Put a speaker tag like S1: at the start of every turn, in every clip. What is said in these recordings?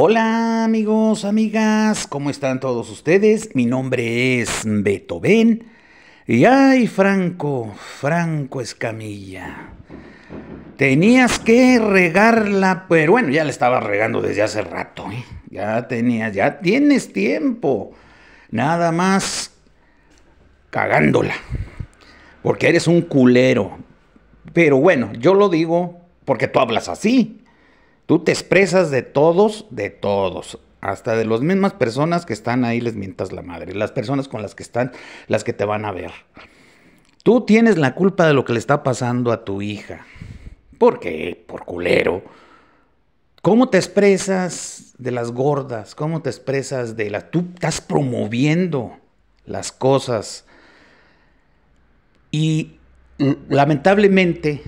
S1: Hola amigos, amigas, ¿cómo están todos ustedes? Mi nombre es Beethoven. Y ay, Franco, Franco Escamilla. Tenías que regarla, pero bueno, ya la estaba regando desde hace rato, ¿eh? Ya tenías, ya tienes tiempo. Nada más cagándola. Porque eres un culero. Pero bueno, yo lo digo porque tú hablas así. Tú te expresas de todos, de todos. Hasta de las mismas personas que están ahí les mientas la madre. Las personas con las que están, las que te van a ver. Tú tienes la culpa de lo que le está pasando a tu hija. ¿Por qué? Por culero. ¿Cómo te expresas de las gordas? ¿Cómo te expresas de las... Tú estás promoviendo las cosas. Y lamentablemente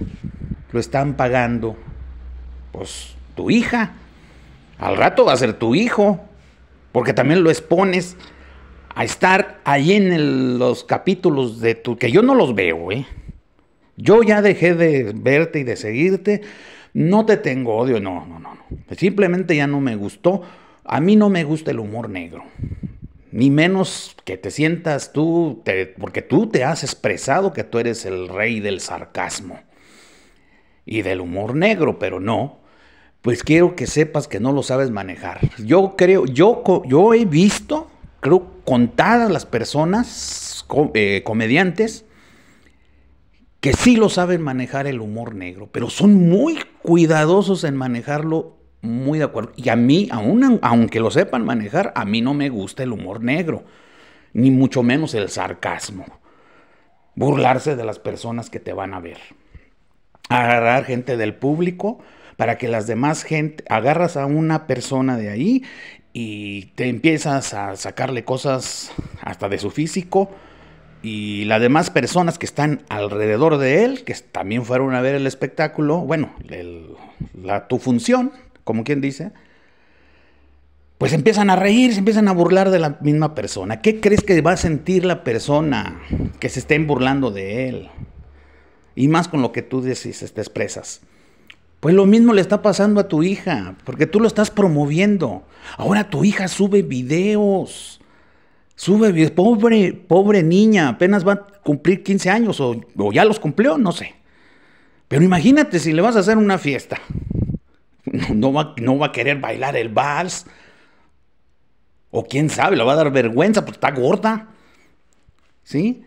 S1: lo están pagando, pues, tu hija. Al rato va a ser tu hijo, porque también lo expones a estar ahí en los capítulos de tu... que yo no los veo, ¿eh? Yo ya dejé de verte y de seguirte. No te tengo odio, no, no, no, no. Simplemente ya no me gustó. A mí no me gusta el humor negro. Ni menos que te sientas tú, porque tú te has expresado que tú eres el rey del sarcasmo y del humor negro, pero no, pues quiero que sepas que no lo sabes manejar. Yo creo, yo, yo he visto, creo, contadas las personas, eh, comediantes, que sí lo saben manejar el humor negro, pero son muy cuidadosos en manejarlo, muy de acuerdo. Y a mí, aun, aunque lo sepan manejar, a mí no me gusta el humor negro, ni mucho menos el sarcasmo. Burlarse de las personas que te van a ver. Agarrar gente del público para que las demás gente, agarras a una persona de ahí y te empiezas a sacarle cosas hasta de su físico y las demás personas que están alrededor de él, que también fueron a ver el espectáculo, bueno, la, tu función, como quien dice, pues empiezan a reír, se empiezan a burlar de la misma persona. ¿Qué crees que va a sentir la persona que se estén burlando de él? Y más con lo que tú decís, te expresas. Pues lo mismo le está pasando a tu hija, porque tú lo estás promoviendo. Ahora tu hija sube videos. Sube videos. Pobre, pobre niña, apenas va a cumplir 15 años o, ya los cumplió, no sé. Pero imagínate si le vas a hacer una fiesta. No, va, a querer bailar el vals. O quién sabe, le va a dar vergüenza porque está gorda. ¿Sí?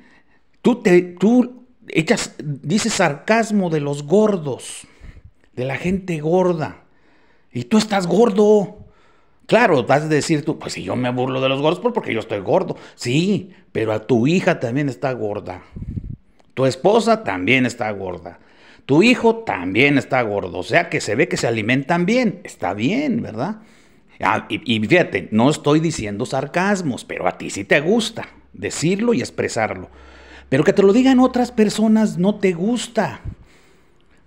S1: Tú, te, tú echas, dices sarcasmo de los gordos de la gente gorda. Y tú estás gordo. Claro, vas a decir tú, pues si yo me burlo de los gordos, pues porque yo estoy gordo. Sí, pero a tu hija también está gorda. Tu esposa también está gorda. Tu hijo también está gordo. O sea que se ve que se alimentan bien. Está bien, ¿verdad? Ah, y, y, fíjate, no estoy diciendo sarcasmos, pero a ti sí te gusta decirlo y expresarlo. Pero que te lo digan otras personas no te gusta.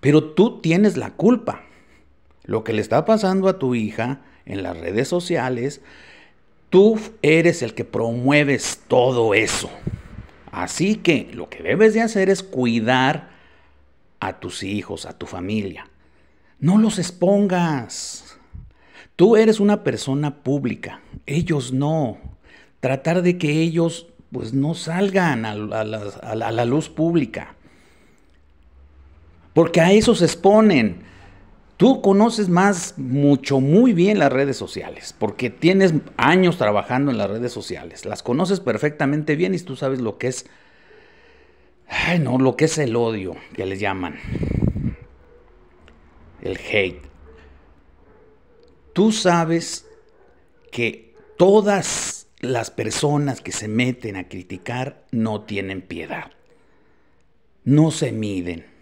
S1: Pero tú tienes la culpa. Lo que le está pasando a tu hija en las redes sociales, tú eres el que promueves todo eso. Así que lo que debes de hacer es cuidar a tus hijos, a tu familia. No los expongas. Tú eres una persona pública, ellos no. Tratar de que ellos pues no salgan a la luz pública porque a eso se exponen. Tú conoces más, mucho, muy bien las redes sociales, porque tienes años trabajando en las redes sociales, las conoces perfectamente bien y tú sabes lo que es, ay no, lo que es el odio, que les llaman, el hate. Tú sabes que todas las personas que se meten a criticar no tienen piedad, no se miden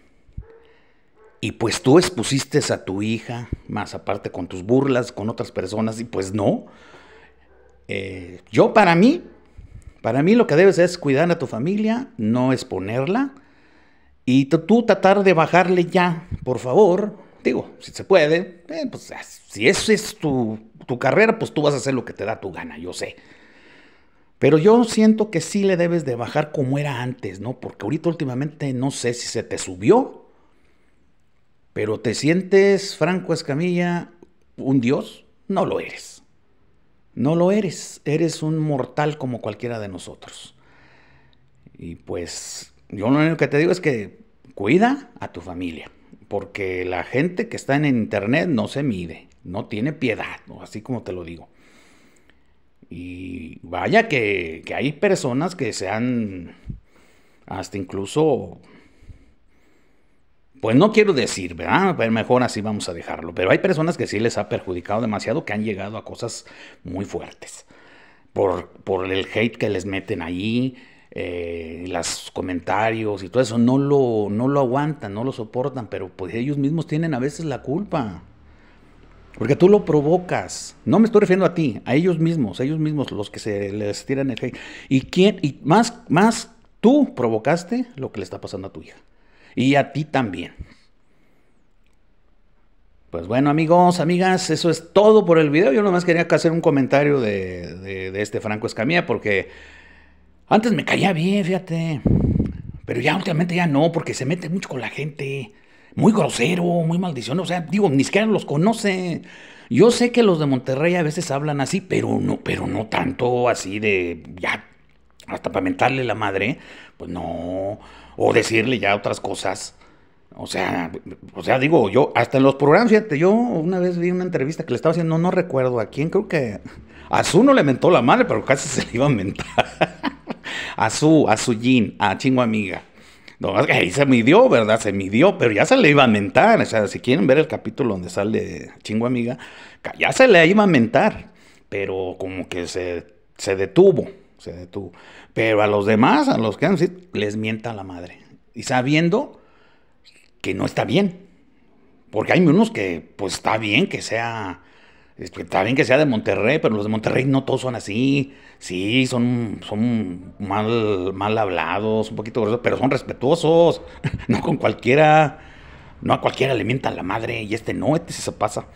S1: y pues tú expusiste a tu hija, más aparte con tus burlas, con otras personas, y pues no. Eh, yo para mí, para mí lo que debes es cuidar a tu familia, no exponerla, y tú tratar de bajarle ya, por favor, digo, si se puede, eh, pues ah, si eso es tu, tu carrera, pues tú vas a hacer lo que te da tu gana, yo sé. Pero yo siento que sí le debes de bajar como era antes, ¿no? Porque ahorita últimamente no sé si se te subió pero ¿te sientes, Franco Escamilla, un dios? No lo eres. No lo eres. Eres un mortal como cualquiera de nosotros. Y pues yo lo único que te digo es que cuida a tu familia. Porque la gente que está en internet no se mide, no tiene piedad, así como te lo digo. Y vaya que, que hay personas que se han hasta incluso pues no quiero decir, ¿verdad? Ah, pues mejor así vamos a dejarlo. Pero hay personas que sí les ha perjudicado demasiado, que han llegado a cosas muy fuertes. Por, por el hate que les meten ahí, eh, los comentarios y todo eso, no lo, no lo aguantan, no lo soportan, pero pues ellos mismos tienen a veces la culpa. Porque tú lo provocas. No me estoy refiriendo a ti, a ellos mismos, a ellos mismos los que se les tiran el hate. Y quién, y más, más tú provocaste lo que le está pasando a tu hija y a ti también. Pues bueno, amigos, amigas, eso es todo por el video. Yo nomás quería hacer un comentario de, este Franco Escamilla porque antes me caía bien, fíjate. Pero ya últimamente ya no, porque se mete mucho con la gente. Muy grosero, muy maldición. O sea, digo, ni siquiera los conoce. Yo sé que los de Monterrey a veces hablan así, pero no, pero no tanto así de ya hasta para mentarle la madre. Pues no o decirle ya otras cosas. O sea, o sea, digo, yo, hasta en los programas, fíjate, yo una vez vi una entrevista que le estaba haciendo, no, recuerdo a quién, creo que a su no le mentó la madre, pero casi se le iba a mentar. a su, a su Jean, a Chingo Amiga. No, ahí se midió, ¿verdad? Se midió, pero ya se le iba a mentar. O sea, si quieren ver el capítulo donde sale Chingo Amiga, ya se le iba a mentar, pero como que se, se detuvo. Pero a los demás, a los que han sido, les mienta la madre. Y sabiendo que no está bien. Porque hay unos que, pues está bien que sea, este, está bien que sea de Monterrey, pero los de Monterrey no todos son así. Sí, son, son mal, mal hablados, un poquito grosos, pero son respetuosos. No con cualquiera, no a cualquiera le mienta la madre. Y este no, este se pasa.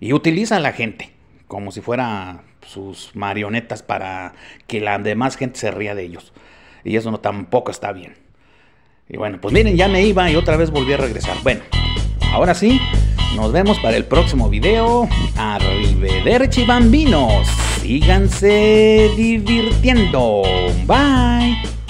S1: Y utiliza a la gente como si fuera sus marionetas para que la demás gente se ría de ellos. Y eso no tampoco está bien. Y bueno, pues miren, ya me iba y otra vez volví a regresar. Bueno, ahora sí, nos vemos para el próximo video. Arrivederci bambinos. Síganse divirtiendo. Bye.